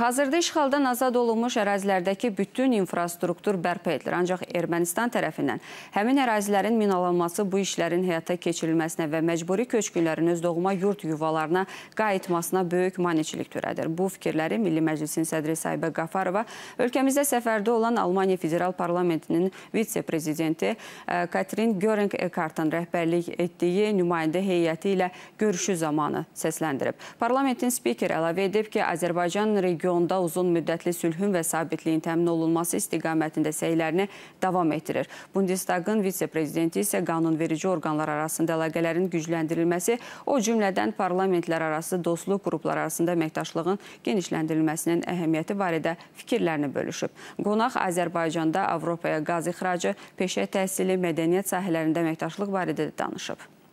Hazırda işğaldan azad olunmuş ərazilərdəki bütün infrastruktur bərpa edilir. Ancaq Ermənistan tərəfindən həmin ərazilərin minalanması bu işlərin həyata keçirilməsinə və məcburi köçkünlərin öz doğuma yurt yuvalarına qayıtmasına böyük maneçilik törədir. Bu fikirləri Milli Məclisin sədri Sahibə Qafarova ölkəmizdə səfərdə olan Almaniya Federal Parlamentinin vitse-prezidenti e, Katrin Göring Ekartın rəhbərlik etdiyi nümayəndə heyəti ilə görüşü zamanı səsləndirib. Parlamentin spikeri əlavə edib ki, Azərbaycan regionu regionda uzunmüddətli sülhün və sabitliyin təmin olunması istiqamətində səylərini davam etdirir. Bundestagın vitse-prezidenti isə qanunverici orqanlar arasında əlaqələrin gücləndirilməsi, o cümlədən parlamentlər arası dostluq qruplar arasında əməkdaşlığın genişləndirilməsinin əhəmiyyəti barədə fikirlərini bölüşüb. Qonaq Azərbaycanda Avropaya qaz ixracı, peşə təhsili, mədəniyyət sahələrində əməkdaşlıq barədə də danışıb.